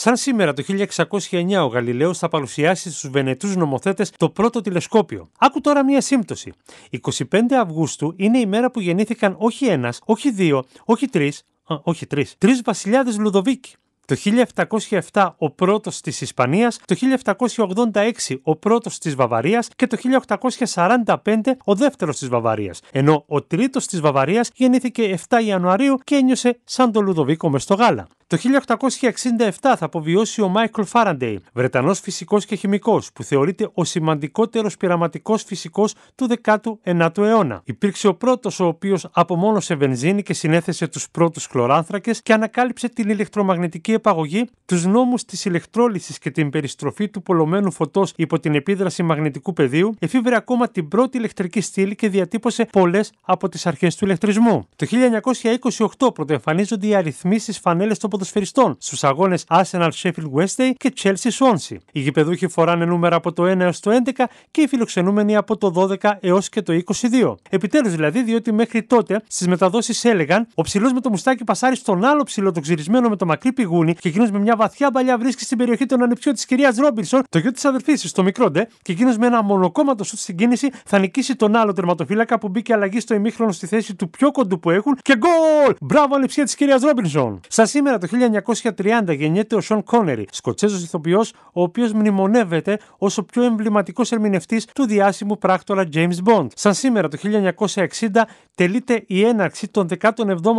Σαν σήμερα το 1609 ο Γαλιλαίος θα παρουσιάσει στους Βενετούς νομοθέτες το πρώτο τηλεσκόπιο. Άκου τώρα μία σύμπτωση. 25 Αυγούστου είναι η μέρα που γεννήθηκαν όχι ένας, όχι δύο, όχι τρεις, α, όχι τρεις, τρεις βασιλιάδες Λουδοβίκη. Το 1707 ο πρώτος της Ισπανίας, το 1786 ο πρώτος της Βαβαρίας και το 1845 ο δεύτερος της Βαβαρίας. Ενώ ο τρίτος της Βαβαρίας γεννήθηκε 7 Ιανουαρίου και ένιωσε σαν τον Λουδοβίκο μες στο γάλα. Το 1867 θα αποβιώσει ο Μάικλ Φάραντεϊ, Βρετανός φυσικός και χημικός, που θεωρείται ο σημαντικότερος πειραματικός φυσικός του 19ου αιώνα. Υπήρξε ο πρώτος ο οποίος απομόνωσε βενζίνη και συνέθεσε τους πρώτους χλωράνθρακες και ανακάλυψε την ηλεκτρομαγνητική επαγωγή, τους νόμους της ηλεκτρόληση και την περιστροφή του πολλωμένου φωτός υπό την επίδραση μαγνητικού πεδίου, εφήβρε ακόμα την πρώτη ηλεκτρική στήλη και διατύπωσε πολλές από τις αρχές του ηλεκτρισμού. Το 1928 πρωτοεμφανίζονται οι αριθμίσεις φανέλες των ποδοσφαιριστών στους αγώνες Arsenal Sheffield Wednesday και Chelsea Swansea. Οι γηπεδούχοι φοράνε νούμερα από το 1 έως το 11 και οι φιλοξενούμενοι από το 12 έως και το 22. Επιτέλους δηλαδή, διότι μέχρι τότε στις μεταδόσεις έλεγαν ο ψηλός με το μουστάκι πασάρι στον άλλο ψηλό, το ξυρισμένο με το μακρύ πηγούνι και εκείνος με μια βαθιά παλιά βρίσκει στην περιοχή των ανεψιών της κυρίας Ρόμπινσον, το γιο της αδερφή της, το μικρό και εκείνος με ένα μονοκόμματο σουτ στην κίνηση θα νικήσει τον άλλο τερματοφύλακα που μπήκε αλλαγή στο ημίχρονο στη θέση του πιο κοντού που έχουν και γκολ! Μπράβο ανεψία της κυρίας Ρόμπινσον! σήμερα 1930 γεννιέται ο Σον Κόνερι, Σκοτσέζος ηθοποιός, ο οποίος μνημονεύεται ως ο πιο εμβληματικός ερμηνευτής του διάσημου πράκτορα James Bond. Σαν σήμερα το 1960 τελείται η έναρξη των 17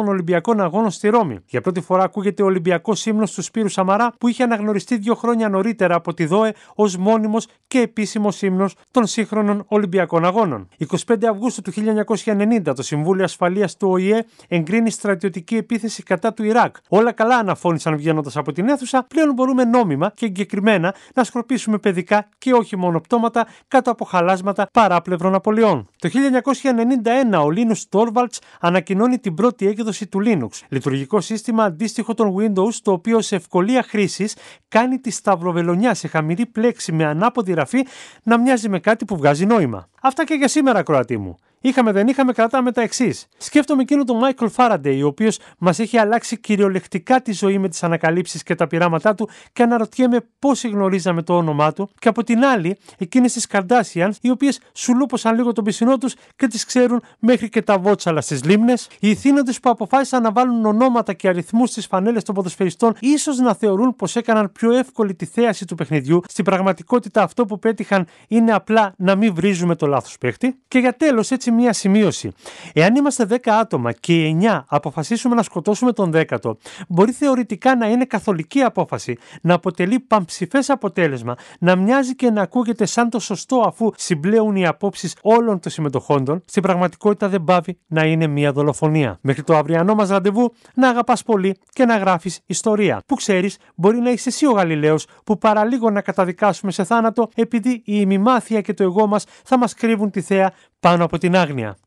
Ολυμπιακών Αγώνων στη Ρώμη. Για πρώτη φορά ακούγεται ο Ολυμπιακός ύμνος του Σπύρου Σαμαρά που είχε αναγνωριστεί δύο χρόνια νωρίτερα από τη ΔΟΕ ως μόνιμος και επίσημος ύμνος των σύγχρονων Ολυμπιακών Αγώνων. 25 Αυγούστου του 1990 το Συμβούλιο Ασφαλείας του ΟΗΕ εγκρίνει στρατιωτική επίθεση κατά του Ιράκ. Όλα καλά αναφώνησαν βγαίνοντας από την αίθουσα, πλέον μπορούμε νόμιμα και εγκεκριμένα να σκορπίσουμε παιδικά και όχι μόνο πτώματα κάτω από χαλάσματα παράπλευρων απολειών. Το 1991 ο Linus Torvalds ανακοινώνει την πρώτη έκδοση του Linux, λειτουργικό σύστημα αντίστοιχο των Windows, το οποίο σε ευκολία χρήσης κάνει τη σταυροβελονιά σε χαμηλή πλέξη με ανάποδη ραφή να μοιάζει με κάτι που βγάζει νόημα. Αυτά και για σήμερα, Κροατή μου. Είχαμε, δεν είχαμε, κρατάμε τα εξής. Σκέφτομαι εκείνο τον Μάικλ Φάραντεϊ, ο οποίος μας έχει αλλάξει κυριολεκτικά τη ζωή με τις ανακαλύψεις και τα πειράματά του, και αναρωτιέμαι πώ γνωρίζαμε το όνομά του. Και από την άλλη, εκείνες τις Καρδάσιαν, οι οποίες σου λίγο τον πισινό τους και τις ξέρουν μέχρι και τα βότσαλα στις λίμνες. Οι ηθήνοντες που αποφάσισαν να βάλουν ονόματα και αριθμούς στις φανέλες των ποδοσφαιριστών, ίσως να θεωρούν πως έκαναν πιο εύκολη τη θέαση του παιχνιδιού. Στην πραγματικότητα, αυτό που πέτυχαν είναι απλά να μην βρίζουμε το λάθος παίχτη. Και για τέλος, έτσι μία σημείωση. Εάν είμαστε 10 άτομα και οι 9 αποφασίσουμε να σκοτώσουμε τον 10ο, μπορεί θεωρητικά να είναι καθολική απόφαση, να αποτελεί παμψηφέ αποτέλεσμα, να μοιάζει και να ακούγεται σαν το σωστό αφού συμπλέουν οι απόψεις όλων των συμμετοχόντων, στην πραγματικότητα δεν πάβει να είναι μία δολοφονία. Μέχρι το αυριανό μας ραντεβού, να αγαπάς πολύ και να γράφεις ιστορία. Που ξέρεις, μπορεί να είσαι εσύ ο Γαλιλαίος που παραλίγο να καταδικάσουμε σε θάνατο επειδή η ημιμάθεια και το εγώ μας θα μας κρύβουν τη θέα πάνω από την άλλη. Narnia.